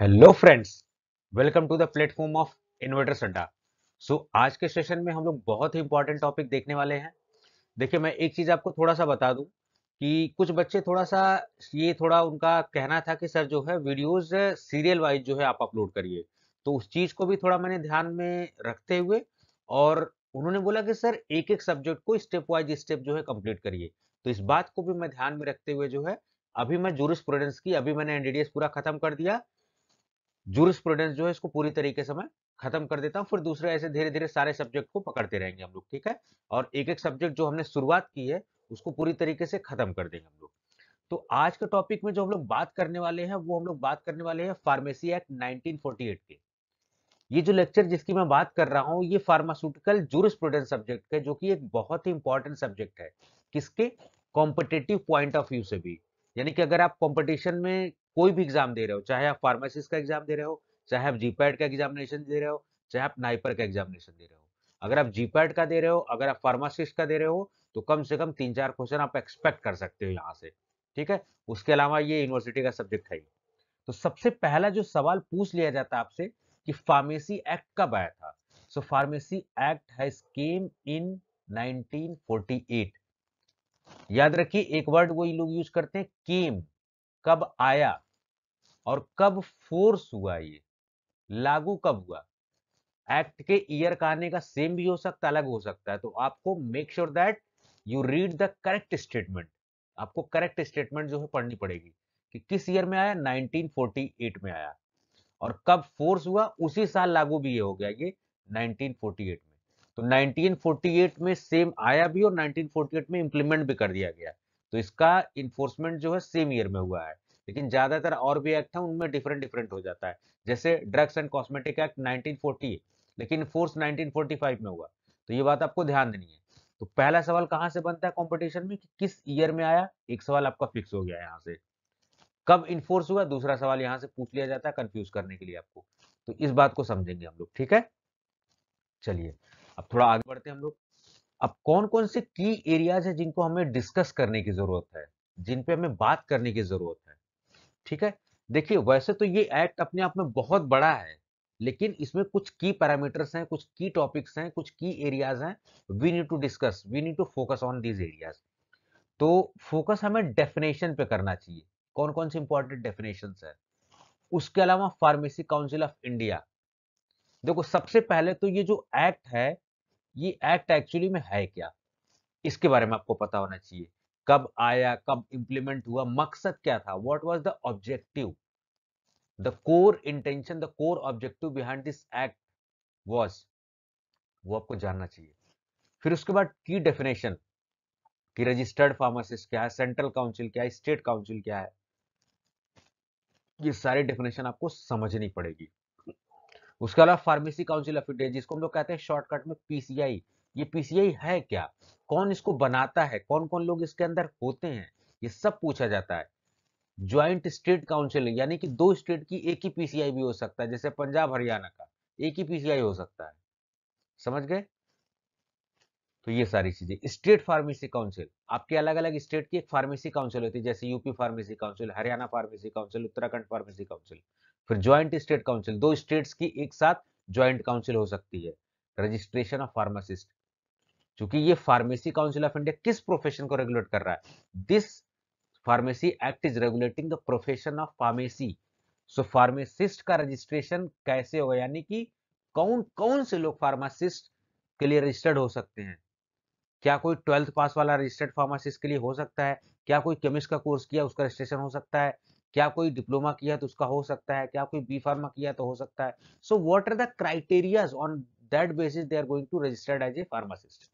hello friends welcome to the platform of inverter सड्डा so आज के सेशन में हम लोग बहुत ही इंपॉर्टेंट टॉपिक देखने वाले हैं देखिए मैं एक चीज़ आपको थोड़ा सा बता दूं कि कुछ बच्चे थोड़ा सा ये थोड़ा उनका कहना था कि सर जो है वीडियोस सीरियल वाइज जो है आप अपलोड करिए तो उस चीज़ को भी थोड़ा मैंने ध्यान में रखते हुए और उन्होंने बोला कि सर एक एक सब्जेक्ट को स्टेप वाइज स्टेप जो है कंप्लीट करिए तो इस बात को भी मैं ध्यान में रखते हुए जो है अभी मैं जूरिस की अभी मैंने एनडीडीएस पूरा खत्म कर दिया जूरिस्प्रूडेंस जो है इसको पूरी तरीके से मैं खत्म कर देता हूँ फिर दूसरे ऐसे धीरे धीरे सारे सब्जेक्ट को पकड़ते रहेंगे हम लोग ठीक है और एक एक सब्जेक्ट जो हमने शुरुआत की है उसको पूरी तरीके से खत्म कर देंगे हम लोग तो आज के टॉपिक में जो हम लोग बात करने वाले हैं वो हम लोग बात करने वाले हैं फार्मेसी एक्ट नाइनटीन के ये जो लेक्चर जिसकी मैं बात कर रहा हूँ ये फार्मास्यूटिकल जूरिस्प्रूडेंस सब्जेक्ट है जो कि एक बहुत ही इंपॉर्टेंट सब्जेक्ट है किसके कॉम्पिटेटिव पॉइंट ऑफ व्यू से भी यानी कि अगर आप कंपटीशन में कोई भी एग्जाम दे रहे हो चाहे आप फार्मासिस्ट का एग्जाम दे रहे हो चाहे आप जीपैड का एग्जामिनेशन दे रहे हो चाहे आप नाइपर का एग्जामिनेशन दे रहे हो अगर आप जीपैड का दे रहे हो अगर आप फार्मासिस्ट का दे रहे हो तो कम से कम तीन चार क्वेश्चन आप एक्सपेक्ट कर सकते हो यहाँ से ठीक है उसके अलावा ये यूनिवर्सिटी का सब्जेक्ट है तो सबसे पहला जो सवाल पूछ लिया जाता है आपसे कि फार्मेसी एक्ट कब आया था so pharmacy act has came in 1948 याद रखिए एक वर्ड वो लोग यूज करते हैं केम कब आया और कब फोर्स हुआ ये लागू कब हुआ एक्ट के ईयर का आने का सेम भी हो सकता है अलग हो सकता है तो आपको make sure that you read the correct statement आपको करेक्ट स्टेटमेंट जो है पढ़नी पड़ेगी कि किस ईयर में आया 1948 में आया और कब फोर्स हुआ उसी साल लागू भी ये हो गया ये 1948 में तो 1948 में सेम आया भी और 1948 में इंप्लीमेंट भी कर दिया गया तो इसका इन्फोर्समेंट जो है सेम ईयर में हुआ है लेकिन ज्यादातर और भी एक्ट है उनमें डिफरेंट डिफरेंट हो जाता है जैसे ड्रग्स एंड कॉस्मेटिक एक्ट 1940 लेकिन फोर्स 1945 में हुआ तो ये बात आपको ध्यान देनी है तो पहला सवाल कहाँ से बनता है कॉम्पिटिशन में कि किस ईयर में आया एक सवाल आपका फिक्स हो गया यहाँ से कब इन्फोर्स हुआ दूसरा सवाल यहाँ से पूछ लिया जाता है कंफ्यूज करने के लिए आपको तो इस बात को समझेंगे हम लोग ठीक है चलिए अब थोड़ा आगे बढ़ते हैं हम लोग अब कौन कौन से की एरियाज है जिनको हमें डिस्कस करने की जरूरत है जिन पे हमें बात करने की जरूरत है ठीक है देखिए वैसे तो ये एक्ट अपने आप में बहुत बड़ा है लेकिन इसमें कुछ की पैरामीटर्स हैं कुछ की टॉपिक्स हैं कुछ की एरियाज हैं we need to discuss we need to focus on these areas तो फोकस हमें डेफिनेशन पे करना चाहिए कौन कौन से इंपॉर्टेंट डेफिनेशन है उसके अलावा फार्मेसी काउंसिल ऑफ इंडिया देखो सबसे पहले तो ये जो एक्ट है ये एक्ट एक्चुअली में है क्या इसके बारे में आपको पता होना चाहिए कब आया कब इंप्लीमेंट हुआ मकसद क्या था what was the objective the core intention the core objective behind this act was वो आपको जानना चाहिए फिर उसके बाद की डेफिनेशन कि रजिस्टर्ड फार्मासिस्ट क्या है सेंट्रल काउंसिल क्या है स्टेट काउंसिल क्या है ये सारी डेफिनेशन आपको समझनी पड़ेगी उसके अलावा फार्मेसी काउंसिल ऑफ इंडिया जिसको हम लोग कहते हैं शॉर्टकट में पीसीआई ये पीसीआई है क्या कौन इसको बनाता है कौन कौन लोग इसके अंदर होते हैं ये सब पूछा जाता है ज्वाइंट स्टेट काउंसिल यानी कि दो स्टेट की एक ही पीसीआई भी हो सकता है जैसे पंजाब हरियाणा का एक ही पीसीआई हो सकता है समझ गए तो ये सारी चीजें स्टेट फार्मेसी काउंसिल आपके अलग अलग स्टेट की एक फार्मेसी काउंसिल होती है जैसे UP pharmacy council Haryana pharmacy council Uttarakhand pharmacy council फिर ज्वाइंट स्टेट काउंसिल दो स्टेट्स की एक साथ ज्वाइंट काउंसिल हो सकती है रजिस्ट्रेशन ऑफ फार्मासिस्ट क्योंकि ये फार्मेसी काउंसिल ऑफ इंडिया किस प्रोफेशन को रेगुलेट कर रहा है this pharmacy act is regulating the profession of pharmacy so pharmacist का रजिस्ट्रेशन कैसे होगा यानी कि कौन कौन से लोग फार्मासिस्ट के लिए रजिस्टर्ड हो सकते हैं क्या कोई ट्वेल्थ पास वाला रजिस्टर्ड फार्मासिस्ट के लिए हो सकता है क्या कोई केमिस्ट का कोर्स किया उसका रजिस्ट्रेशन हो सकता है क्या कोई डिप्लोमा किया तो उसका हो सकता है क्या कोई बी फार्मा किया तो हो सकता है so what are the criterias on that basis they are going to registered as a pharmacist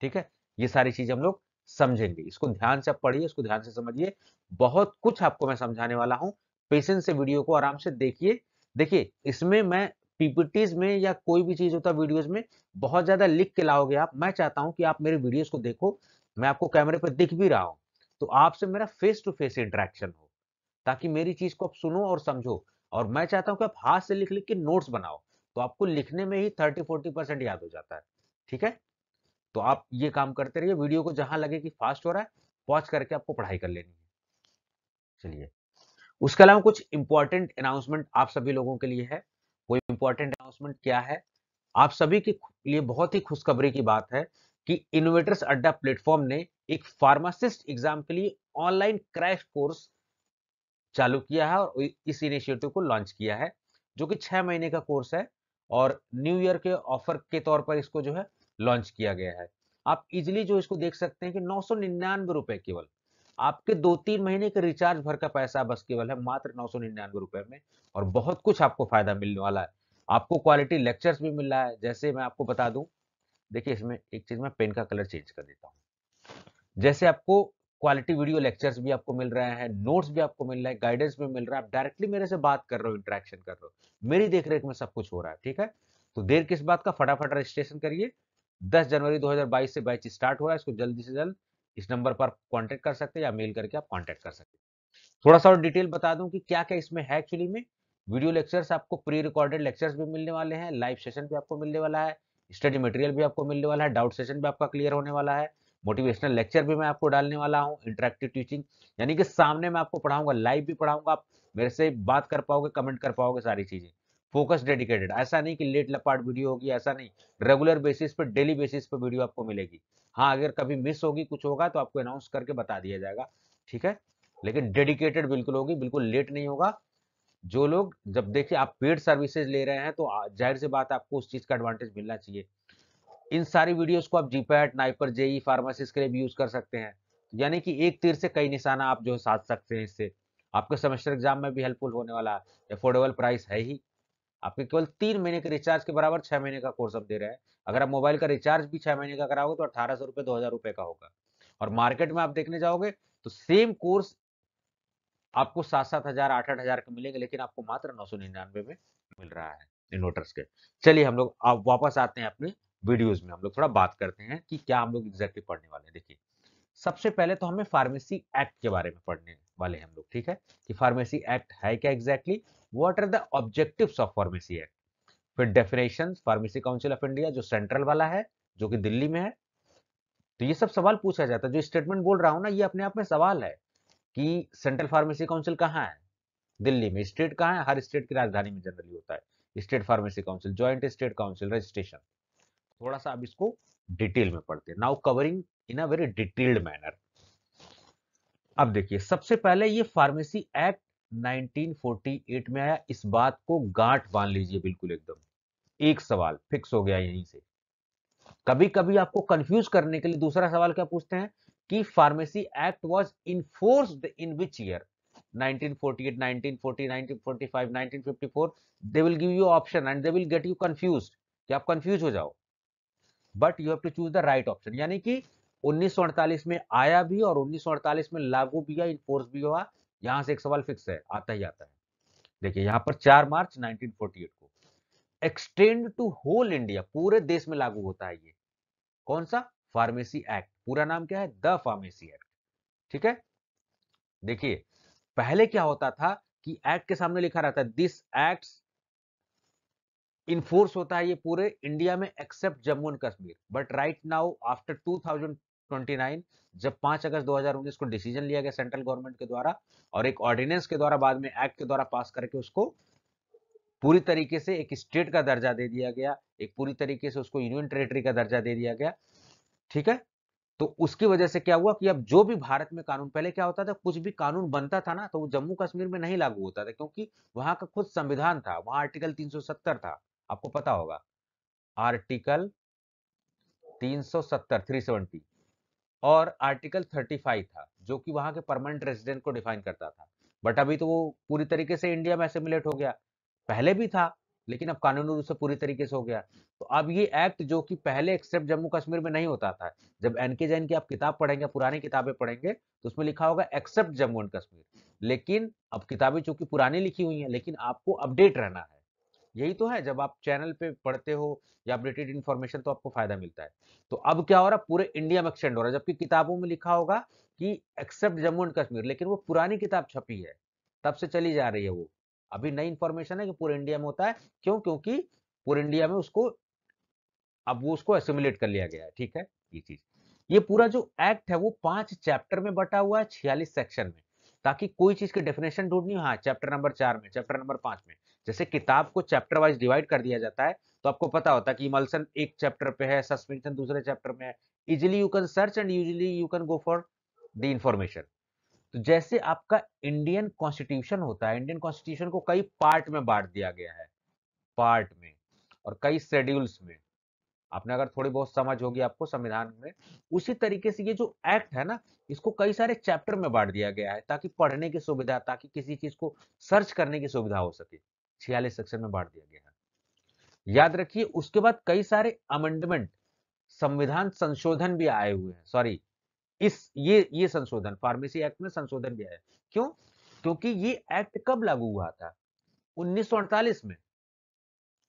ठीक है ये सारी चीज हम लोग समझेंगे इसको ध्यान से पढ़िए इसको ध्यान से समझिए बहुत कुछ आपको मैं समझाने वाला हूँ पेशेंस से वीडियो को आराम से देखिए देखिए इसमें मैं पीपीटीज में या कोई भी चीज होता है वीडियोज में बहुत ज्यादा लिख के लाओगे आप मैं चाहता हूँ कि आप मेरे वीडियोज को देखो मैं आपको कैमरे पर दिख भी रहा हूँ तो आपसे मेरा फेस टू फेस इंटरेक्शन हो ताकि मेरी चीज को आप सुनो और समझो और मैं चाहता हूँ कि आप हाथ से लिख लिख के नोट्स बनाओ तो आपको लिखने में ही थर्टी फोर्टी परसेंट याद हो जाता है ठीक है तो आप ये काम करते रहिए वीडियो को जहां लगे कि फास्ट हो रहा है पॉज करके आपको पढ़ाई कर लेनी है चलिए उसके अलावा कुछ इंपॉर्टेंट अनाउंसमेंट आप सभी लोगों के लिए है वो इंपॉर्टेंट अनाउंसमेंट क्या है आप सभी के लिए बहुत ही खुशखबरी की बात है कि इनोवेटर्स अड्डा प्लेटफॉर्म ने एक फार्मासिस्ट एग्जाम के लिए ऑनलाइन क्रैश कोर्स चालू किया है और इस इनिशिएटिव को लॉन्च किया है जो कि छह महीने का कोर्स है और न्यू ईयर के ऑफर के तौर पर इसको जो है लॉन्च किया गया है आप इजिली जो इसको देख सकते हैं कि नौ सौ निन्यानवे रुपए केवल आपके दो तीन महीने के रिचार्ज भर का पैसा बस केवल है मात्र नौ सौ निन्यानवे रुपए में और बहुत कुछ आपको फायदा मिलने वाला है आपको क्वालिटी लेक्चर्स भी मिल रहा है जैसे मैं आपको बता दूं देखिए इसमें एक चीज मैं पेन का कलर चेंज कर देता हूँ जैसे आपको क्वालिटी वीडियो लेक्चर्स भी आपको मिल रहे हैं नोट्स भी आपको मिल रहा है गाइडेंस भी मिल रहा है आप डायरेक्टली मेरे से बात कर रहे हो इंटरेक्शन कर रहे हो मेरी देखरेख में सब कुछ हो रहा है ठीक है तो देर किस बात का फटाफट रजिस्ट्रेशन करिए 10 जनवरी 2022 से बैच स्टार्ट हो रहा है इसको जल्दी से जल्द इस नंबर पर कांटेक्ट कर सकते हैं या मेल करके आप कांटेक्ट कर सकते हैं थोड़ा सा और डिटेल बता दूं कि क्या क्या इसमें है एक्चुअली में वीडियो लेक्चर्स आपको प्री रिकॉर्डेड लेक्चर्स भी मिलने वाले हैं लाइव सेशन भी आपको मिलने वाला है स्टडी मटेरियल भी आपको मिलने वाला है डाउट सेशन भी आपका क्लियर होने वाला है मोटिवेशनल लेक्चर भी मैं आपको डालने वाला हूँ इंटरेक्टिव टीचिंग यानी कि सामने मैं आपको पढ़ाऊंगा लाइव भी पढ़ाऊंगा आप मेरे से बात कर पाओगे कमेंट कर पाओगे सारी चीज़ें फोकस डेडिकेटेड ऐसा नहीं कि लेट लपाट वीडियो होगी ऐसा नहीं रेगुलर बेसिस पर डेली बेसिस पर वीडियो आपको मिलेगी हाँ अगर कभी मिस होगी कुछ होगा तो आपको अनाउंस करके बता दिया जाएगा ठीक है लेकिन डेडिकेटेड बिल्कुल होगी बिल्कुल लेट नहीं होगा जो लोग जब देखिए आप पेड सर्विसेज ले रहे हैं तो जाहिर सी बात आपको उस चीज़ का एडवांटेज मिलना चाहिए इन सारी वीडियोस को आप जीपैट नाइपर जेई फार्मासिस्ट के लिए भी यूज़ कर सकते हैं यानी कि एक तीर से कई निशाना आप जो है साध सकते हैं इससे आपके सेमेस्टर एग्जाम में भी हेल्पफुल होने वाला है अफोर्डेबल प्राइस है ही आपके केवल तीन महीने के रिचार्ज के बराबर छह महीने का कोर्स अब दे रहे हैं अगर आप मोबाइल का रिचार्ज भी छह महीने का कराओगे तो अठारह सौ रुपए दो हजार रुपए का होगा और मार्केट में आप देखने जाओगे तो सेम कोर्स आपको सात सात हजार आठ आठ हजार का मिलेगा लेकिन आपको मात्र नौ सौ निन्यानवे में मिल रहा है इन्वर्टर्स के चलिए हम लोग आप वापस आते हैं अपने वीडियोज में हम लोग थोड़ा बात करते हैं कि क्या हम लोग एग्जैक्टली पढ़ने वाले हैं देखिए सबसे पहले तो हमें फार्मेसी एक्ट के बारे में पढ़ने हैं वाले हम लोग ठीक है कि फार्मेसी एक्ट है क्या exactly what are the objective of pharmacy act फिर definition pharmacy council of India जो सेंट्रल वाला है जो कि दिल्ली में है तो ये सब सवाल पूछा जाता है जो स्टेटमेंट बोल रहा हूँ ना ये अपने आप में सवाल है कि सेंट्रल फार्मेसी काउंसिल कहाँ है दिल्ली में स्टेट कहाँ है हर स्टेट की राजधानी में जनरली होता है state pharmacy council joint state council registration थोड़ा सा अब इसको डिटेल में पढ़ते हैं now covering in a very detailed manner अब देखिए सबसे पहले ये फार्मेसी एक्ट 1948 में आया इस बात को गांठ बांध लीजिए बिल्कुल एकदम एक सवाल फिक्स हो गया यहीं से कभी कभी आपको कंफ्यूज करने के लिए दूसरा सवाल क्या पूछते हैं कि pharmacy act was enforced in which year 1948 1940 1945 1954 they will give you option and they will get you confused कि आप कंफ्यूज हो जाओ but you have to choose the right option यानी कि 1948 में आया भी और 1948 में लागू भी या इन्फोर्स भी हुआ यहां से एक सवाल फिक्स है आता ही आता है देखिए यहां पर 4 मार्च 1948 को एक्सटेंड टू होल इंडिया पूरे देश में लागू होता है ये कौन सा फार्मेसी एक्ट पूरा नाम क्या है द फार्मेसी एक्ट ठीक है देखिए पहले क्या होता था कि एक्ट के सामने लिखा रहता है दिस एक्ट इनफोर्स होता है ये पूरे इंडिया में except Jammu and Kashmir but right now after 2000 29 जब 5 अगस्त 2019 को डिसीजन लिया गया सेंट्रल गवर्नमेंट के द्वारा और एक ऑर्डिनेंस के द्वारा बाद में एक्ट के द्वारा पास करके उसको पूरी तरीके से एक स्टेट का दर्जा दे दिया गया एक पूरी तरीके से उसको यूनियन टेरिटरी का दर्जा दे दिया गया ठीक है तो उसकी वजह से क्या हुआ कि अब जो भी भारत में कानून पहले क्या होता था कुछ भी कानून बनता था ना तो वो जम्मू कश्मीर में नहीं लागू होता था क्योंकि वहां का खुद संविधान था वहां आर्टिकल 370 था आपको पता होगा आर्टिकल 370 370 और आर्टिकल 35 था जो कि वहां के परमानेंट रेजिडेंट को डिफाइन करता था बट अभी तो वो पूरी तरीके से इंडिया में असिमुलेट हो गया पहले भी था लेकिन अब कानूनी रूप से पूरी तरीके से हो गया तो अब ये एक्ट जो कि पहले एक्सेप्ट जम्मू कश्मीर में नहीं होता था जब एन के जैन की आप किताब पढ़ेंगे पुरानी किताबें पढ़ेंगे तो उसमें लिखा होगा एक्सेप्ट जम्मू एंड कश्मीर लेकिन अब किताबें चूंकि पुरानी लिखी हुई हैं लेकिन आपको अपडेट रहना है यही तो है जब आप चैनल पे पढ़ते हो या अपडेटेड इन्फॉर्मेशन तो आपको फायदा मिलता है तो अब क्या हो रहा है पूरे इंडिया में एक्सटेंड हो रहा है जबकि किताबों में लिखा होगा कि एक्सेप्ट जम्मू एंड कश्मीर लेकिन वो पुरानी किताब छपी है तब से चली जा रही है वो अभी नई इन्फॉर्मेशन है कि पूरे इंडिया में होता है क्यों क्योंकि पूरे इंडिया में उसको अब वो उसको एसिमुलेट कर लिया गया है ठीक है ये चीज ये पूरा जो एक्ट है वो पांच चैप्टर में बटा हुआ है छियालीस सेक्शन में ताकि कोई चीज की डेफिनेशन ढूंढनी हाँ चैप्टर नंबर चार में चैप्टर नंबर पांच में जैसे किताब को चैप्टर वाइज डिवाइड कर दिया जाता है तो आपको पता होता है कि इमल्सन एक चैप्टर पे है सस्पेंशन दूसरे चैप्टर में है easily you can search and usually you can go for the information तो जैसे आपका इंडियन कॉन्स्टिट्यूशन होता है इंडियन कॉन्स्टिट्यूशन को कई पार्ट में बांट दिया गया है पार्ट में और कई शेड्यूल्स में आपने अगर थोड़ी बहुत समझ होगी आपको संविधान में उसी तरीके से ये जो एक्ट है ना इसको कई सारे चैप्टर में बांट दिया गया है ताकि पढ़ने की सुविधा ताकि किसी चीज को सर्च करने की सुविधा हो सके छियालीस सेक्शन में बांट दिया गया है याद रखिए उसके बाद कई सारे अमेंडमेंट संविधान संशोधन भी आए हुए हैं सॉरी इस ये ये संशोधन फार्मेसी एक्ट में संशोधन भी आया क्यों क्योंकि ये एक्ट कब लागू हुआ था उन्नीस में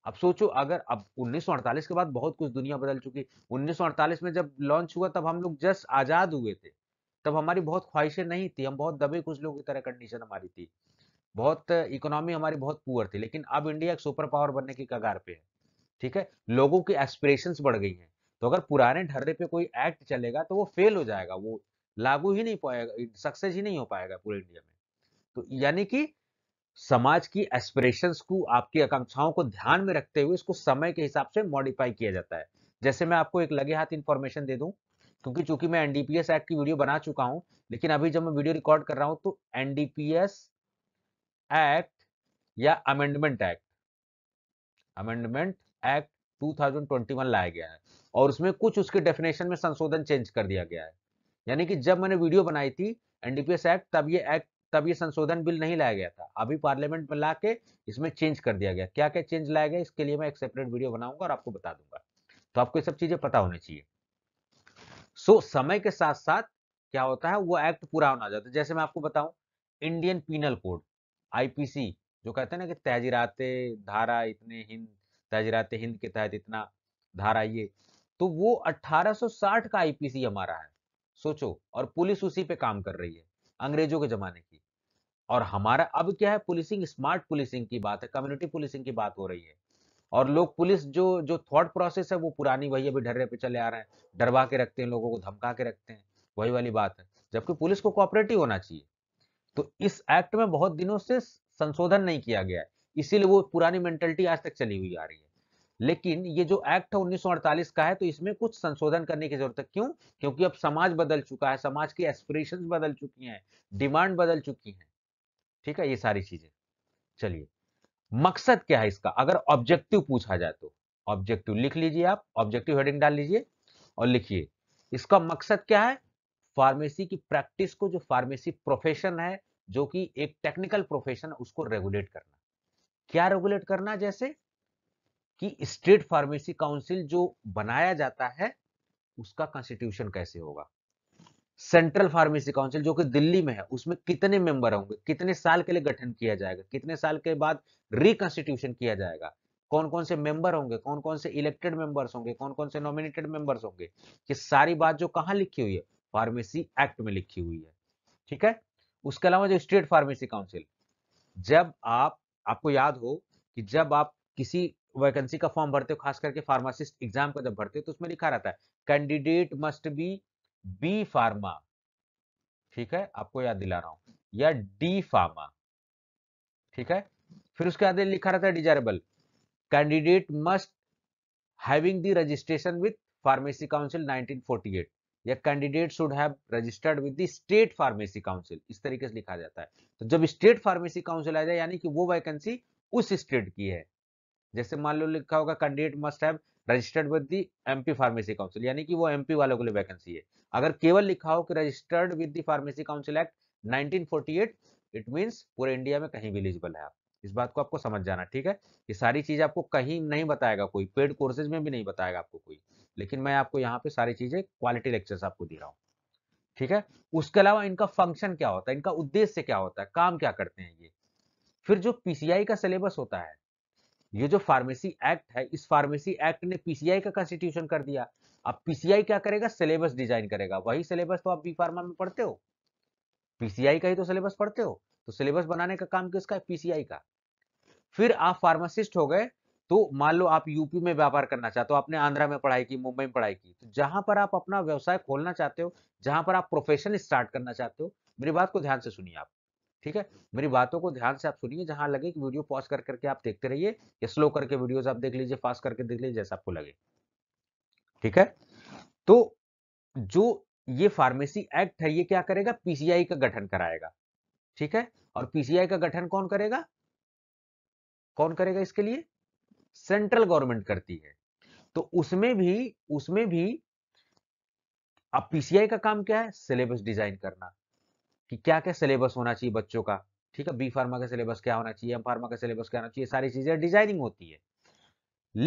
अब सोचो अगर अब उन्नीस के बाद बहुत कुछ दुनिया बदल चुकी उन्नीस में जब लॉन्च हुआ तब हम लोग जस्ट आजाद हुए थे तब हमारी बहुत ख्वाहिशें नहीं थी हम बहुत दबे कुछ लोगों की तरह कंडीशन हमारी थी बहुत इकोनॉमी हमारी बहुत पुअर थी लेकिन अब इंडिया एक सुपर पावर बनने की कगार पे है ठीक है लोगों की एस्पिरेशन बढ़ गई हैं तो अगर पुराने ढर्रे पे कोई एक्ट चलेगा तो वो फेल हो जाएगा वो लागू ही नहीं पाएगा सक्सेस ही नहीं हो पाएगा पूरे इंडिया में तो यानी कि समाज की एस्पिरेशंस को आपकी आकांक्षाओं को ध्यान में रखते हुए इसको समय के हिसाब से मॉडिफाई किया जाता है जैसे मैं आपको एक लगे हाथ इन्फॉर्मेशन दे दूं क्योंकि चूंकि मैं एनडीपीएस एक्ट की वीडियो बना चुका हूं लेकिन अभी जब मैं वीडियो रिकॉर्ड कर रहा हूं तो एनडीपीएस एक्ट या अमेंडमेंट एक्ट अमेंडमेंट एक्ट 2021 लाया गया है और उसमें कुछ उसके डेफिनेशन में संशोधन चेंज कर दिया गया है यानी कि जब मैंने वीडियो बनाई थी एनडीपीएस एक्ट तब ये एक्ट तब ये संशोधन बिल नहीं लाया गया था अभी पार्लियामेंट में ला के इसमें चेंज कर दिया गया क्या क्या चेंज लाया गया इसके लिए मैं एक सेपरेट वीडियो बनाऊंगा और आपको बता दूंगा तो आपको ये सब चीजें पता होनी चाहिए सो so, समय के साथ साथ क्या होता है वो एक्ट पूरा होना जाता है जैसे मैं आपको बताऊं इंडियन पीनल कोड आईपीसी जो कहते हैं ना कि तहजीरात धारा इतने हिंद तहजीरात हिंद के तहत इतना धारा ये तो वो 1860 का आईपीसी हमारा है सोचो और पुलिस उसी पे काम कर रही है अंग्रेजों के जमाने की और हमारा अब क्या है पुलिसिंग स्मार्ट पुलिसिंग की बात है कम्युनिटी पुलिसिंग की बात हो रही है और लोग पुलिस जो जो थॉट प्रोसेस है वो पुरानी वही अभी ढर्रे पे चले आ रहे हैं डरवा के रखते हैं लोगों को धमका के रखते हैं वही वाली बात है जबकि पुलिस को कोऑपरेटिव होना चाहिए तो इस एक्ट में बहुत दिनों से संशोधन नहीं किया गया है इसीलिए वो पुरानी मेंटेलिटी आज तक चली हुई आ रही है लेकिन ये जो एक्ट है उन्नीस का है तो इसमें कुछ संशोधन करने की जरूरत है क्यों क्योंकि अब समाज बदल चुका है समाज की एस्पिरेशन बदल चुकी हैं डिमांड बदल चुकी हैं ठीक है ये सारी चीजें चलिए मकसद क्या है इसका अगर ऑब्जेक्टिव पूछा जाए तो ऑब्जेक्टिव लिख लीजिए आप ऑब्जेक्टिव हेडिंग डाल लीजिए और लिखिए इसका मकसद क्या है फार्मेसी की प्रैक्टिस को जो फार्मेसी प्रोफेशन है जो कि एक टेक्निकल प्रोफेशन उसको रेगुलेट करना क्या रेगुलेट करना जैसे कि स्टेट फार्मेसी काउंसिल जो बनाया जाता है उसका कॉन्स्टिट्यूशन कैसे होगा सेंट्रल फार्मेसी काउंसिल जो कि दिल्ली में है उसमें कितने मेंबर होंगे कितने साल के लिए गठन किया जाएगा कितने साल के बाद रिकॉन्स्टिट्यूशन किया जाएगा कौन कौन से मेंबर होंगे कौन कौन से इलेक्टेड मेंबर्स होंगे कौन कौन से नॉमिनेटेड मेंबर्स होंगे ये सारी बात जो कहा लिखी हुई है फार्मेसी एक्ट में लिखी हुई है ठीक है उसके अलावा जो स्टेट फार्मेसी काउंसिल जब आप आपको याद हो कि जब आप किसी वैकेंसी का फॉर्म भरते हो खास करके फार्मासिस्ट एग्जाम का जब भरते हो तो उसमें लिखा रहता है candidate must be B pharma ठीक है आपको याद दिला रहा हूं या डी फार्मा ठीक है फिर उसके आधे लिखा रहता है desirable candidate must having the registration with pharmacy council 1948 या candidate should have registered with the state pharmacy council इस तरीके से लिखा जाता है तो जब स्टेट फार्मेसी काउंसिल आ जाए यानी कि वो वैकेंसी उस स्टेट की है जैसे मान लो लिखा होगा candidate must have registered with the MP pharmacy council यानी कि वो एमपी वालों के लिए वैकेंसी है अगर केवल लिखा हो कि registered with the pharmacy council act 1948 it means पूरे इंडिया में कहीं भी एलिजिबल है आप इस बात को आपको समझ जाना ठीक है ये सारी चीज आपको कहीं नहीं बताएगा कोई पेड कोर्सेज में भी नहीं बताएगा आपको कोई लेकिन मैं आपको यहाँ पे सारी चीजें क्वालिटी लेक्चर्स आपको दे रहा हूँ ठीक है उसके अलावा इनका फंक्शन क्या होता है इनका उद्देश्य क्या होता है काम क्या करते हैं ये फिर जो पीसीआई का सिलेबस होता है ये जो फार्मेसी एक्ट है इस फार्मेसी एक्ट ने पीसीआई का कॉन्स्टिट्यूशन कर दिया अब पीसीआई क्या करेगा सिलेबस डिजाइन करेगा वही सिलेबस तो आप बी फार्मा में पढ़ते हो पीसीआई का ही तो सिलेबस पढ़ते हो तो सिलेबस बनाने का काम किसका है पीसीआई का फिर आप फार्मासिस्ट हो गए तो मान लो आप यूपी में व्यापार करना चाहते हो आपने आंध्रा में पढ़ाई की मुंबई में पढ़ाई की तो जहां पर आप अपना व्यवसाय खोलना चाहते हो जहां पर आप प्रोफेशन स्टार्ट करना चाहते हो मेरी बात को ध्यान से सुनिए आप ठीक है मेरी बातों को ध्यान से आप सुनिए जहां लगे कि वीडियो पॉज कर करके आप देखते रहिए या स्लो करके वीडियो आप देख लीजिए फास्ट करके देख लीजिए जैसा आपको लगे ठीक है तो जो ये फार्मेसी एक्ट है ये क्या करेगा पीसीआई का गठन कराएगा ठीक है और पीसीआई का गठन कौन करेगा कौन करेगा इसके लिए सेंट्रल गवर्नमेंट करती है तो उसमें भी उसमें भी अब पीसीआई का काम क्या है सिलेबस डिजाइन करना कि क्या क्या सिलेबस होना चाहिए बच्चों का ठीक है बी फार्मा का सिलेबस क्या होना चाहिए एम फार्मा का सिलेबस क्या होना चाहिए सारी चीजें डिजाइनिंग होती है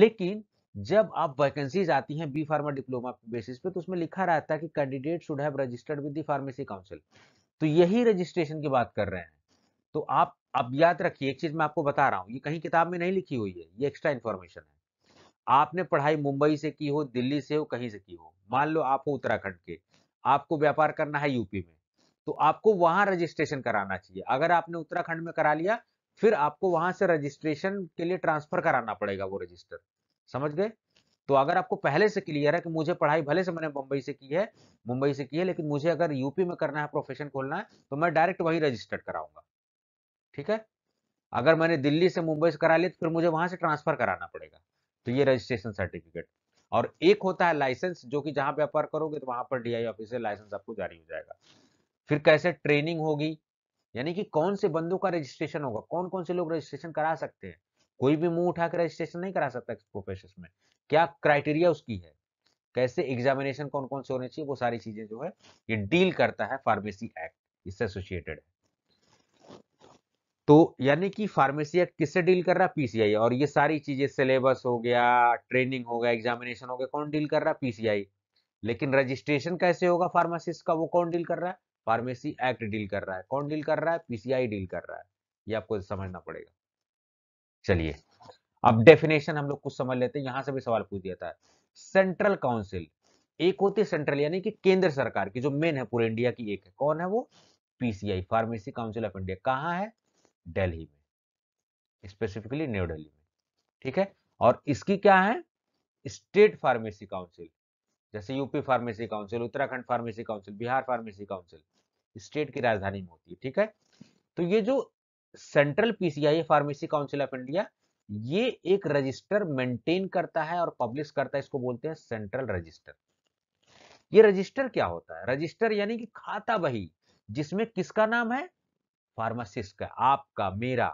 लेकिन जब आप वैकेंसीज आती हैं बी फार्मा डिप्लोमा बेसिस पे तो उसमें लिखा रहता है कि candidate should have registered with the pharmacy council तो यही रजिस्ट्रेशन की बात कर रहे हैं तो आप अब याद रखिए एक चीज मैं आपको बता रहा हूँ ये कहीं किताब में नहीं लिखी हुई है ये एक्स्ट्रा इन्फॉर्मेशन है आपने पढ़ाई मुंबई से की हो दिल्ली से हो कहीं से की हो मान लो आप हो उत्तराखंड के आपको व्यापार करना है यूपी में तो आपको वहां रजिस्ट्रेशन कराना चाहिए अगर आपने उत्तराखंड में करा लिया फिर आपको वहां से रजिस्ट्रेशन के लिए ट्रांसफर कराना पड़ेगा वो रजिस्टर समझ गए तो अगर आपको पहले से क्लियर है कि मुझे पढ़ाई भले से मैंने मुंबई से की है मुंबई से की है लेकिन मुझे अगर यूपी में करना है प्रोफेशन खोलना है तो मैं डायरेक्ट वही रजिस्टर्ड कराऊंगा ठीक है अगर मैंने दिल्ली से मुंबई से करा लिया तो फिर मुझे वहां से ट्रांसफर कराना पड़ेगा तो ये रजिस्ट्रेशन सर्टिफिकेट और एक होता है लाइसेंस जो कि जहां व्यापार करोगे तो वहां पर डीआई ऑफिस से लाइसेंस आपको जारी हो जाएगा फिर कैसे ट्रेनिंग होगी यानी कि कौन से बंदों का रजिस्ट्रेशन होगा कौन कौन से लोग रजिस्ट्रेशन करा सकते हैं कोई भी मुंह उठाकर रजिस्ट्रेशन नहीं करा सकता प्रोफेशन में क्या क्राइटेरिया उसकी है कैसे एग्जामिनेशन कौन कौन से होने चाहिए वो सारी चीजें जो है ये डील करता है फार्मेसी एक्ट इससे एसोसिएटेड है तो यानी कि फार्मेसिया किससे डील कर रहा है पीसीआई और ये सारी चीजें सिलेबस हो गया ट्रेनिंग हो गया एग्जामिनेशन हो गया कौन डील कर रहा है पीसीआई लेकिन रजिस्ट्रेशन कैसे होगा फार्मासिस्ट का वो कौन डील कर रहा है फार्मेसी एक्ट डील कर रहा है कौन डील कर रहा है पीसीआई डील कर रहा है ये आपको समझना पड़ेगा चलिए अब डेफिनेशन हम लोग कुछ समझ लेते हैं यहां से भी सवाल पूछ दिया था सेंट्रल काउंसिल एक होती है सेंट्रल यानी कि केंद्र सरकार की जो मेन है पूरे इंडिया की एक है कौन है वो PCI pharmacy council of India कहाँ है दिल्ली में स्पेसिफिकली न्यू दिल्ली में ठीक है और इसकी क्या है स्टेट फार्मेसी काउंसिल जैसे UP pharmacy council Uttarakhand pharmacy council Bihar pharmacy council state की राजधानी में होती है ठीक है तो ये जो central PCI pharmacy council of India ये एक रजिस्टर मेंटेन करता है और पब्लिश करता है इसको बोलते हैं सेंट्रल रजिस्टर ये रजिस्टर क्या होता है रजिस्टर यानी कि खाता बही जिसमें किसका नाम है फार्मासिस्ट का आपका मेरा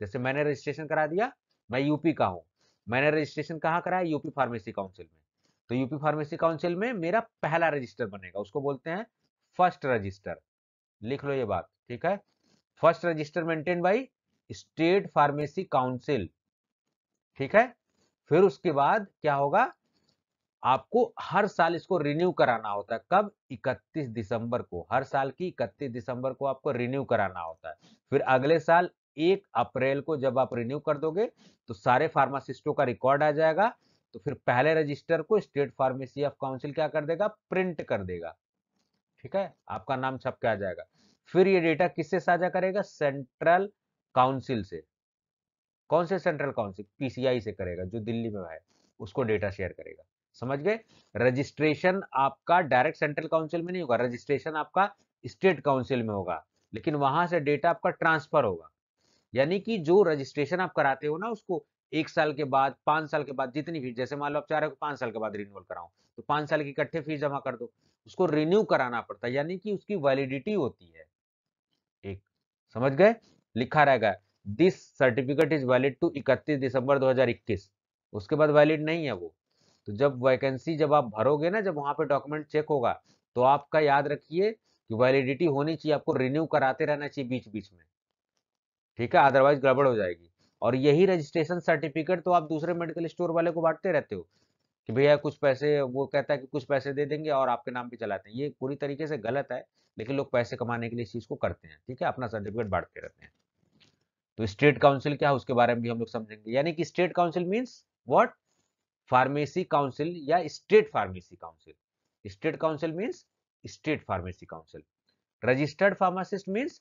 जैसे मैंने रजिस्ट्रेशन करा दिया मैं यूपी का हूँ मैंने रजिस्ट्रेशन कहाँ कराया यूपी फार्मेसी काउंसिल में तो यूपी फार्मेसी काउंसिल में मेरा पहला रजिस्टर बनेगा उसको बोलते हैं फर्स्ट रजिस्टर लिख लो ये बात ठीक है first register maintain by state pharmacy council ठीक है फिर उसके बाद क्या होगा आपको हर साल इसको रिन्यू कराना होता है कब 31 दिसंबर को हर साल की 31 दिसंबर को आपको रिन्यू कराना होता है फिर अगले साल एक अप्रैल को जब आप रिन्यू कर दोगे तो सारे फार्मासिस्टों का रिकॉर्ड आ जाएगा तो फिर पहले रजिस्टर को स्टेट फार्मेसी ऑफ काउंसिल क्या कर देगा प्रिंट कर देगा ठीक है आपका नाम छप के आ जाएगा फिर ये डेटा किससे साझा करेगा सेंट्रल काउंसिल से कौन से सेंट्रल काउंसिल पीसीआई से करेगा जो दिल्ली में है उसको डेटा शेयर करेगा समझ गए रजिस्ट्रेशन आपका डायरेक्ट सेंट्रल काउंसिल में नहीं होगा रजिस्ट्रेशन आपका स्टेट काउंसिल में होगा लेकिन वहां से डेटा आपका ट्रांसफर होगा यानी कि जो रजिस्ट्रेशन आप कराते हो ना उसको एक साल के बाद पांच साल के बाद जितनी फीस जैसे मान लो आप चाह रहे हो पांच साल के बाद रिन्यूअल कराओ तो पांच साल की इकट्ठे फीस जमा कर दो उसको रिन्यू कराना पड़ता है यानी कि उसकी वैलिडिटी होती है एक समझ गए लिखा रहेगा this certificate is valid to इकतीस दिसंबर दो उसके बाद वैलिड नहीं है वो तो जब वैकेंसी जब आप भरोगे ना जब वहाँ पे डॉक्यूमेंट चेक होगा तो आपका याद रखिए कि वैलिडिटी होनी चाहिए आपको रिन्यू कराते रहना चाहिए बीच बीच में ठीक है अदरवाइज गड़बड़ हो जाएगी और यही रजिस्ट्रेशन सर्टिफिकेट तो आप दूसरे मेडिकल स्टोर वाले को बांटते रहते हो कि भैया कुछ पैसे वो कहता है कि कुछ पैसे दे देंगे और आपके नाम पे चलाते हैं ये पूरी तरीके से गलत है लेकिन लोग पैसे कमाने के लिए इस चीज़ को करते हैं ठीक है अपना सर्टिफिकेट बांटते रहते हैं तो स्टेट काउंसिल क्या है उसके बारे में भी हम लोग समझेंगे यानी कि state council means what pharmacy council या state pharmacy council state council means state pharmacy council registered pharmacist means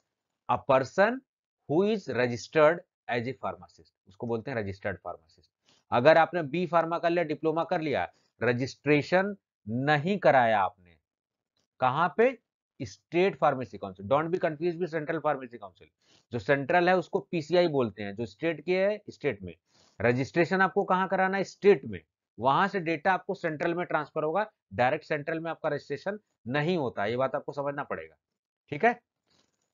a person who is registered as a pharmacist उसको बोलते हैं रजिस्टर्ड फार्मासिस्ट अगर आपने बी फार्मा कर लिया डिप्लोमा कर लिया रजिस्ट्रेशन नहीं कराया आपने कहां पे state pharmacy council don't be confuse be central pharmacy council जो सेंट्रल है उसको पीसीआई बोलते हैं जो स्टेट की है स्टेट में रजिस्ट्रेशन आपको कहां कराना है स्टेट में वहां से डेटा आपको सेंट्रल में ट्रांसफर होगा डायरेक्ट सेंट्रल में आपका रजिस्ट्रेशन नहीं होता ये बात आपको समझना पड़ेगा ठीक है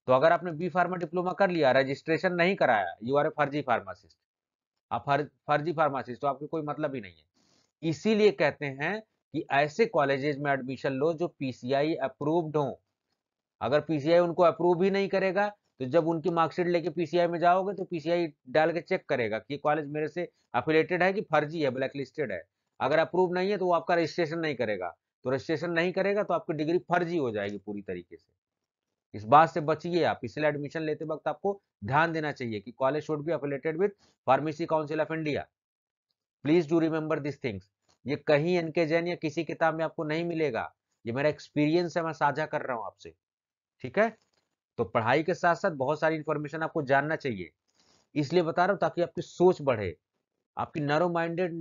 तो अगर आपने बी फार्मा डिप्लोमा कर लिया रजिस्ट्रेशन नहीं कराया यू आर ए फर्जी फार्मासिस्ट आप फर्जी फार्मासिस्ट तो आपकी कोई मतलब ही नहीं है इसीलिए कहते हैं कि ऐसे कॉलेजेस में एडमिशन लो जो पीसीआई अप्रूव्ड हो अगर पीसीआई उनको अप्रूव ही नहीं करेगा तो जब उनकी मार्कशीट लेके पीसीआई में जाओगे तो पीसीआई डाल के चेक करेगा कि कॉलेज मेरे से अफिलेटेड है कि फर्जी है ब्लैक लिस्टेड है अगर अप्रूव नहीं है तो वो आपका रजिस्ट्रेशन नहीं करेगा तो रजिस्ट्रेशन नहीं करेगा तो आपकी डिग्री फर्जी हो जाएगी पूरी तरीके से इस बात से बचिए आप इसलिए एडमिशन लेते वक्त आपको ध्यान देना चाहिए कि कॉलेज शुड भी affiliated with pharmacy council of India please do remember this things ये कहीं इनके जैन या किसी किताब में आपको नहीं मिलेगा ये मेरा एक्सपीरियंस है मैं साझा कर रहा हूँ आपसे ठीक है तो पढ़ाई के साथ साथ बहुत सारी इंफॉर्मेशन आपको जानना चाहिए इसलिए बता रहा हूँ ताकि आपकी सोच बढ़े आपकी नरो माइंडेड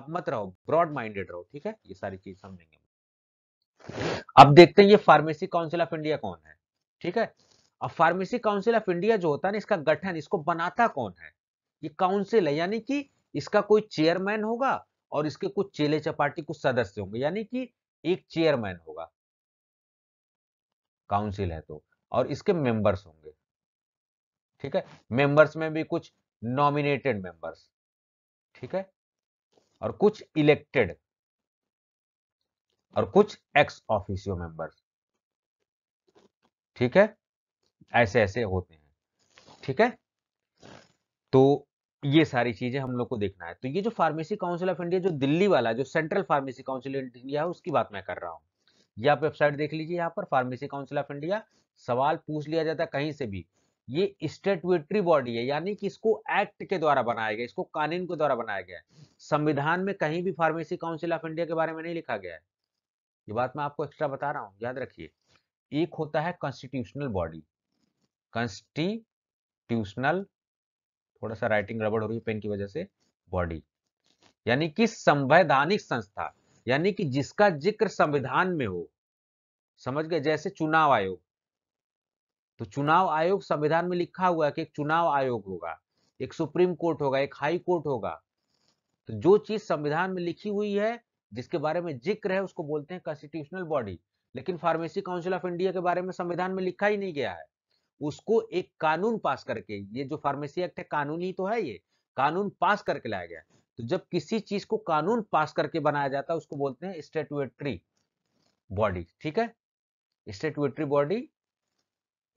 आप मत रहो ब्रॉड माइंडेड रहो ठीक है ये सारी चीज समझेंगे अब देखते हैं ये फार्मेसी काउंसिल ऑफ इंडिया कौन है ठीक है अब फार्मेसी काउंसिल ऑफ इंडिया जो होता है ना इसका गठन इसको बनाता कौन है ये काउंसिल है यानी कि इसका कोई चेयरमैन होगा और इसके कुछ चेले चपाटी कुछ सदस्य होंगे यानी कि एक चेयरमैन होगा काउंसिल है तो और इसके मेंबर्स होंगे ठीक है मेंबर्स में भी कुछ नॉमिनेटेड मेंबर्स ठीक है और कुछ इलेक्टेड और कुछ एक्स ऑफिसियो मेंबर्स ठीक है ऐसे ऐसे होते हैं ठीक है तो ये सारी चीजें हम लोग को देखना है तो ये जो फार्मेसी काउंसिल ऑफ इंडिया जो दिल्ली वाला जो central pharmacy council of India है उसकी बात मैं कर रहा हूँ ये आप वेबसाइट देख लीजिए यहाँ पर फार्मेसी काउंसिल ऑफ इंडिया सवाल पूछ लिया जाता है कहीं से भी ये स्टेटरी बॉडी है यानी कि इसको एक्ट के द्वारा बनाया गया इसको कानून के द्वारा बनाया गया है संविधान में कहीं भी फार्मेसी काउंसिल ऑफ इंडिया के बारे में नहीं लिखा गया है ये बात मैं आपको एक्स्ट्रा बता रहा हूं याद रखिए एक होता है कॉन्स्टिट्यूशनल बॉडी कॉन्स्टिट्यूशनल थोड़ा सा राइटिंग रबड़ हो रही है पेन की वजह से बॉडी यानी कि संवैधानिक संस्था यानी कि जिसका जिक्र संविधान में हो समझ गए जैसे चुनाव आयोग तो चुनाव आयोग संविधान में लिखा हुआ है कि एक चुनाव आयोग होगा एक सुप्रीम कोर्ट होगा एक हाई कोर्ट होगा तो जो चीज संविधान में लिखी हुई है जिसके बारे में जिक्र है उसको बोलते हैं कॉन्स्टिट्यूशनल बॉडी लेकिन फार्मेसी काउंसिल ऑफ इंडिया के बारे में संविधान में लिखा ही नहीं गया है उसको एक कानून पास करके ये जो फार्मेसी एक्ट है कानून ही तो है ये कानून पास करके लाया गया तो जब किसी चीज को कानून पास करके बनाया जाता है उसको बोलते हैं स्टेटुएट्री बॉडी ठीक है स्टेटुएट्री बॉडी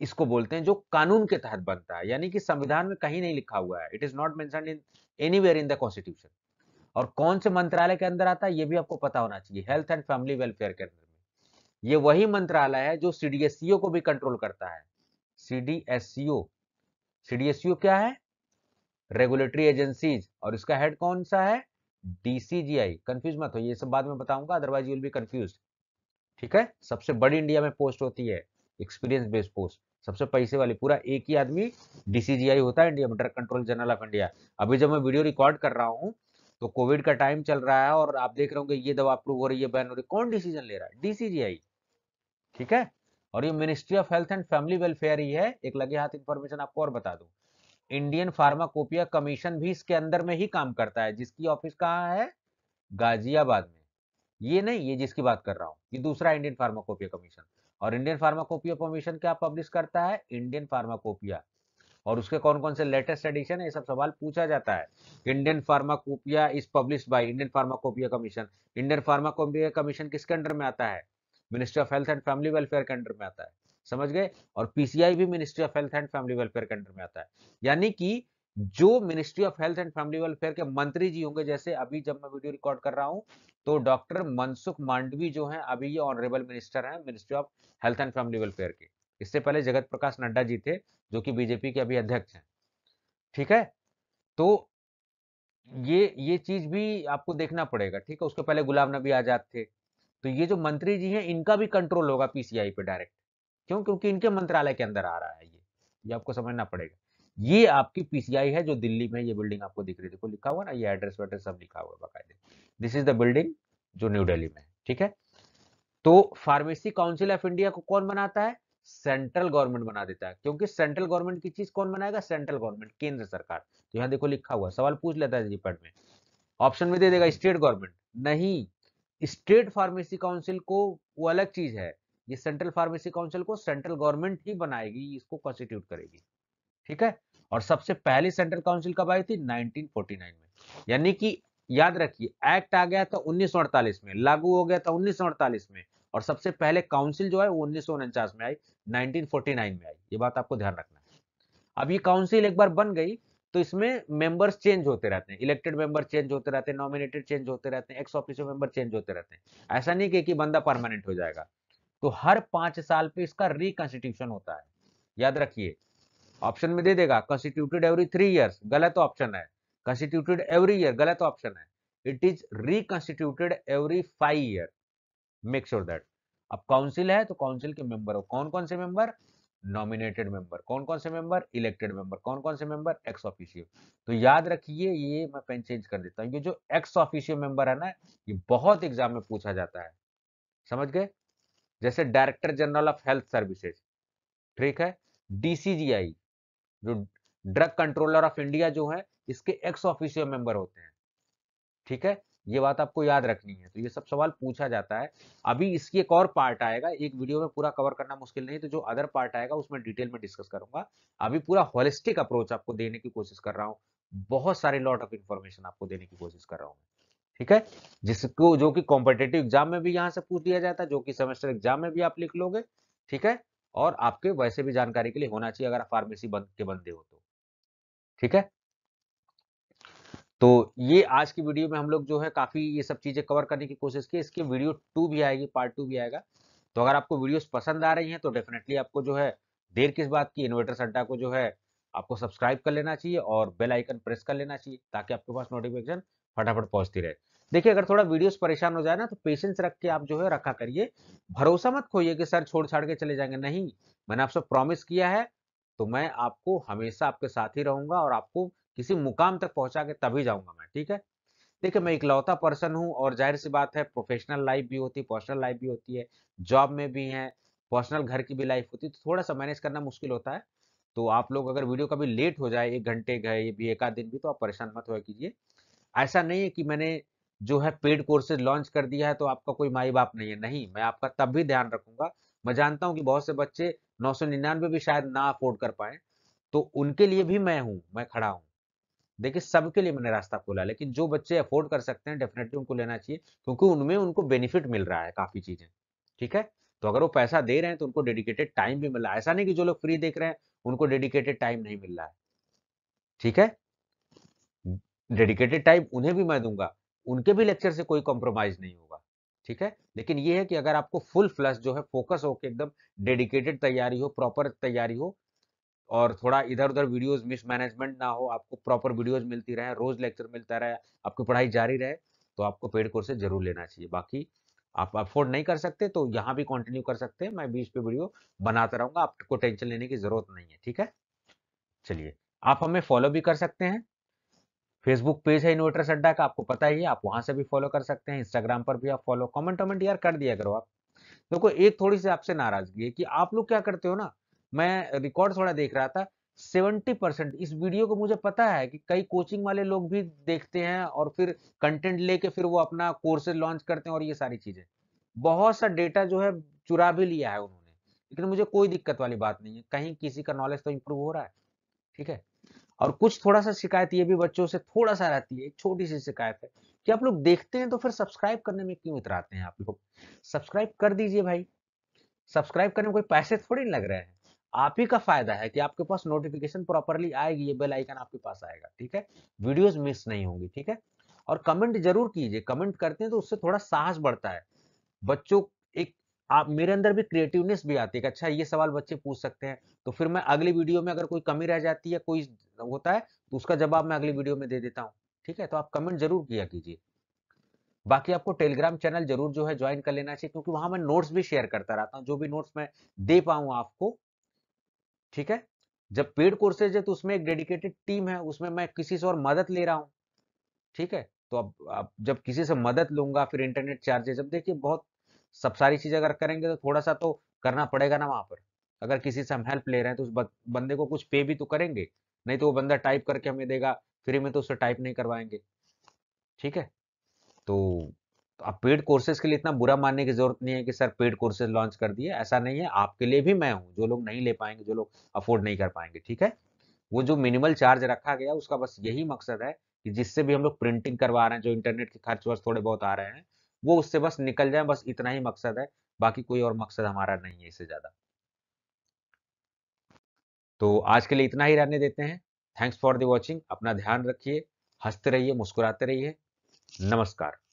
इसको बोलते हैं जो कानून के तहत बनता है यानी कि संविधान में कहीं नहीं लिखा हुआ है it is not mention in anywhere in the constitution और कौन से मंत्रालय के अंदर आता है ये भी आपको पता होना चाहिए हेल्थ एंड फैमिली वेलफेयर के अंदर में ये वही मंत्रालय है जो सीडीएससीओ e को भी कंट्रोल करता है सीडीएससीओ सीडीएससीओ e e क्या है रेगुलेटरी एजेंसीज और इसका हेड कौन सा है डीसीजीआई कंफ्यूज मत हो ये सब बाद में बताऊंगा अदरवाइज यूल बी कंफ्यूज ठीक है सबसे बड़ी इंडिया में पोस्ट होती है एक्सपीरियंस बेस्ड पोस्ट सबसे पैसे वाले पूरा एक ही आदमी डीसीजीआई होता है इंडिया में drug control general of India अभी जब मैं वीडियो रिकॉर्ड कर रहा हूँ तो कोविड का टाइम चल रहा है और आप देख रहे होंगे ये दवा अप्रूव हो रही है बैन हो रही कौन डिसीजन ले रहा है डीसीजीआई ठीक है और ये ministry of health and family welfare ही है एक लगे हाथ इन्फॉर्मेशन आपको और बता दू इंडियन फार्माकोपिया कमीशन भी इसके अंदर में ही काम करता है जिसकी ऑफिस कहाँ है गाजियाबाद में ये नहीं ये जिसकी बात कर रहा हूँ ये दूसरा इंडियन फार्माकोपिया कमीशन और इंडियन फार्माकोपिया कमीशन क्या पब्लिश करता है इंडियन फार्माकोपिया और उसके कौन कौन से लेटेस्ट एडिशन है ये सब सवाल पूछा जाता है Indian pharmacopoeia is publish by Indian pharmacopoeia commission Indian pharmacopoeia commission किसके अंडर में आता है ministry of health and family welfare के अंडर में आता है समझ गए और पीसीआई भी ministry of health and family welfare के अंडर में आता है यानी कि जो ministry of health and family welfare के मंत्री जी होंगे जैसे अभी जब मैं वीडियो रिकॉर्ड कर रहा हूं तो डॉक्टर मनसुख मांडवी जो हैं अभी ये ऑनरेबल मिनिस्टर हैं ministry of health and family welfare के इससे पहले जगत प्रकाश नड्डा जी थे जो कि बीजेपी के अभी अध्यक्ष हैं ठीक है तो ये ये चीज भी आपको देखना पड़ेगा ठीक है उसके पहले गुलाम नबी आजाद थे तो ये जो मंत्री जी हैं इनका भी कंट्रोल होगा पीसीआई पे डायरेक्ट क्यों क्योंकि इनके मंत्रालय के अंदर आ रहा है ये ये आपको समझना पड़ेगा ये आपकी पीसीआई है जो दिल्ली में ये बिल्डिंग आपको दिख रही है देखो लिखा हुआ ना ये एड्रेस वेड्रेस सब लिखा हुआ बकायदे दिस इज द बिल्डिंग जो न्यू डेली में ठीक है तो फार्मेसी काउंसिल ऑफ इंडिया को कौन बनाता है सेंट्रल गवर्नमेंट बना देता है क्योंकि सेंट्रल गवर्नमेंट की चीज कौन बनाएगा सेंट्रल गवर्नमेंट केंद्र सरकार तो यहाँ देखो लिखा हुआ सवाल पूछ लेता है जीपेड में ऑप्शन में दे देगा स्टेट गवर्नमेंट नहीं स्टेट फार्मेसी काउंसिल को वो अलग चीज है ये सेंट्रल फार्मेसी काउंसिल को सेंट्रल गवर्नमेंट ही बनाएगी इसको कॉन्स्टिट्यूट करेगी ठीक है और सबसे पहली सेंट्रल काउंसिल कब आई थी 1949 में यानी कि याद रखिए एक्ट आ गया था उन्नीस में लागू हो गया था उन्नीस में और सबसे पहले काउंसिल जो है वो उन्नीस में आई 1949 में आई ये बात आपको ध्यान रखना है अब ये काउंसिल एक बार बन गई तो इसमें मेंबर्स चेंज होते रहते हैं इलेक्टेड मेंबर चेंज होते रहते हैं नॉमिनेटेड चेंज होते रहते हैं एक्स ऑफिस मेंबर चेंज होते रहते हैं ऐसा नहीं कि एक बंदा परमानेंट हो जाएगा तो हर पांच साल पे इसका रिकॉन्स्टिट्यूशन होता है याद रखिए ऑप्शन में दे देगा कॉन्स्टिट्यूटेड एवरी थ्री ईयर्स गलत ऑप्शन है कॉन्स्टिट्यूटेड एवरी ईयर गलत ऑप्शन है it is reconstituted every five year make sure that अब काउंसिल है तो काउंसिल के मेंबर हो कौन कौन से मेंबर नॉमिनेटेड मेंबर कौन कौन से मेंबर इलेक्टेड मेंबर कौन कौन से मेंबर एक्स ऑफिशियो तो याद रखिए ये मैं पेन चेंज कर देता हूँ ये जो एक्स ऑफिशियो मेंबर है ना ये बहुत एग्जाम में पूछा जाता है समझ गए जैसे director general of health services ठीक है डीसीजीआई जो ड्रग कंट्रोलर ऑफ इंडिया जो है इसके एक्स ऑफिशियल मेंबर होते हैं ठीक है ये बात आपको याद रखनी है तो ये सब सवाल पूछा जाता है अभी इसकी एक और पार्ट आएगा एक वीडियो में पूरा कवर करना मुश्किल नहीं तो जो अदर पार्ट आएगा उसमें डिटेल में डिस्कस करूंगा अभी पूरा होलिस्टिक अप्रोच आपको देने की कोशिश कर रहा हूँ बहुत सारे लॉट ऑफ इन्फॉर्मेशन आपको देने की कोशिश कर रहा हूँ ठीक है जिसको जो कि कॉम्पिटेटिव एग्जाम में भी यहाँ से पूछ लिया जाता है जो कि सेमेस्टर एग्जाम में भी आप लिख लोगे ठीक है और आपके वैसे भी जानकारी के लिए होना चाहिए अगर आप फार्मेसी बन, के बंदे हो तो ठीक है तो ये आज की वीडियो में हम लोग जो है काफी ये सब चीजें कवर करने की कोशिश की इसके वीडियो टू भी आएगी पार्ट टू भी आएगा तो अगर आपको वीडियोस पसंद आ रही हैं तो डेफिनेटली आपको जो है देर किस बात की इन्वर्टर सड्डा को जो है आपको सब्सक्राइब कर लेना चाहिए और बेल आइकन प्रेस कर लेना चाहिए ताकि आपके पास नोटिफिकेशन फटाफट पहुंचती रहे देखिए अगर थोड़ा वीडियोस परेशान हो जाए ना तो पेशेंस रख के आप जो है रखा करिए भरोसा मत खोइए कि सर छोड़ छाड़ के चले जाएंगे नहीं मैंने आपसे प्रॉमिस किया है तो मैं आपको हमेशा आपके साथ ही रहूंगा और आपको किसी मुकाम तक पहुंचा के तभी जाऊंगा मैं ठीक है देखिए मैं इकलौता पर्सन हूँ और जाहिर सी बात है प्रोफेशनल लाइफ भी होती है पर्सनल लाइफ भी होती है जॉब में भी है पर्सनल घर की भी लाइफ होती है तो थोड़ा सा मैनेज करना मुश्किल होता है तो आप लोग अगर वीडियो कभी लेट हो जाए एक घंटे गए भी एक आध दिन भी तो आप परेशान मत हुआ कीजिए ऐसा नहीं है कि मैंने जो है पेड कोर्सेज लॉन्च कर दिया है तो आपका कोई माई बाप नहीं है नहीं मैं आपका तब भी ध्यान रखूंगा मैं जानता हूं कि बहुत से बच्चे नौ भी शायद ना अफोर्ड कर पाए तो उनके लिए भी मैं हूं मैं खड़ा हूं देखिए सबके लिए मैंने रास्ता खोला लेकिन जो बच्चे अफोर्ड कर सकते हैं डेफिनेटली उनको लेना चाहिए क्योंकि उनमें उनको बेनिफिट मिल रहा है काफ़ी चीज़ें ठीक है तो अगर वो पैसा दे रहे हैं तो उनको डेडिकेटेड टाइम भी मिल रहा है ऐसा नहीं कि जो लोग फ्री देख रहे हैं उनको डेडिकेटेड टाइम नहीं मिल रहा है ठीक है डेडिकेटेड टाइम उन्हें भी मैं दूंगा उनके भी लेक्चर से कोई कॉम्प्रोमाइज नहीं होगा ठीक है लेकिन ये है कि अगर आपको फुल फ्लश जो है फोकस होकर एकदम डेडिकेटेड तैयारी हो प्रॉपर तैयारी हो और थोड़ा इधर उधर वीडियोस मिसमैनेजमेंट ना हो आपको प्रॉपर वीडियोस मिलती रहे रोज लेक्चर मिलता रहे आपकी पढ़ाई जारी रहे तो आपको पेड कोर्स जरूर लेना चाहिए बाकी आप अफोर्ड नहीं कर सकते तो यहाँ भी कंटिन्यू कर सकते हैं मैं बीच पे वीडियो बनाता रहूंगा आपको टेंशन लेने की जरूरत नहीं है ठीक है चलिए आप हमें फॉलो भी कर सकते हैं फेसबुक पेज है इन्वर्टर अड्डा का आपको पता ही है आप वहां से भी फॉलो कर सकते हैं इंस्टाग्राम पर भी आप फॉलो कमेंट वमेंट यार कर दिया करो आप देखो तो एक थोड़ी सी आपसे नाराजगी है कि आप लोग क्या करते हो ना मैं रिकॉर्ड थोड़ा देख रहा था 70 परसेंट इस वीडियो को मुझे पता है कि कई कोचिंग वाले लोग भी देखते हैं और फिर कंटेंट लेके फिर वो अपना कोर्सेज लॉन्च करते हैं और ये सारी चीजें बहुत सा डेटा जो है चुरा भी लिया है उन्होंने लेकिन मुझे कोई दिक्कत वाली बात नहीं है कहीं किसी का नॉलेज तो इम्प्रूव हो रहा है ठीक है और कुछ थोड़ा सा शिकायत ये भी बच्चों से थोड़ा सा रहती है छोटी सी शिकायत है कि आप लोग देखते हैं तो फिर सब्सक्राइब करने में क्यों इतराते हैं आप लोग सब्सक्राइब कर दीजिए भाई सब्सक्राइब करने में कोई पैसे थोड़ी लग रहे हैं आप ही का फायदा है कि आपके पास नोटिफिकेशन प्रॉपरली आएगी ये बेल आइकन आपके पास आएगा ठीक है वीडियोस मिस नहीं होंगी ठीक है और कमेंट जरूर कीजिए कमेंट करते हैं तो उससे थोड़ा साहस बढ़ता है बच्चों एक आप मेरे अंदर भी क्रिएटिवनेस भी आती है अच्छा ये सवाल बच्चे पूछ सकते हैं तो फिर मैं अगली वीडियो में अगर कोई कमी रह जाती है कोई होता है तो उसका जवाब मैं अगली वीडियो में दे देता हूँ ठीक है तो आप कमेंट जरूर किया कीजिए बाकी आपको टेलीग्राम चैनल जरूर जो है ज्वाइन कर लेना चाहिए क्योंकि वहां मैं नोट्स भी शेयर करता रहता हूँ जो भी नोट्स मैं दे पाऊँ आपको ठीक है जब पेड कोर्सेज है तो उसमें एक डेडिकेटेड टीम है उसमें मैं किसी से और मदद ले रहा हूँ ठीक है तो अब, अब जब किसी से मदद लूंगा फिर इंटरनेट चार्जेज अब देखिए बहुत सब सारी चीज़ अगर करेंगे तो थोड़ा सा तो करना पड़ेगा ना वहाँ पर अगर किसी से हम हेल्प ले रहे हैं तो उस बंदे को कुछ पे भी तो करेंगे नहीं तो वो बंदा टाइप करके हमें देगा फ्री में तो उससे टाइप नहीं करवाएंगे ठीक है तो तो आप पेड कोर्सेज के लिए इतना बुरा मानने की जरूरत नहीं है कि सर पेड कोर्सेज लॉन्च कर दिए ऐसा नहीं है आपके लिए भी मैं हूँ जो लोग नहीं ले पाएंगे जो लोग अफोर्ड नहीं कर पाएंगे ठीक है वो जो मिनिमल चार्ज रखा गया उसका बस यही मकसद है कि जिससे भी हम लोग प्रिंटिंग करवा रहे हैं जो इंटरनेट के खर्च वर्च थोड़े बहुत आ रहे हैं वो उससे बस निकल जाए बस इतना ही मकसद है बाकी कोई और मकसद हमारा नहीं है इससे ज़्यादा तो आज के लिए इतना ही रहने देते हैं थैंक्स फॉर द वॉचिंग अपना ध्यान रखिए हंसते रहिए मुस्कुराते रहिए नमस्कार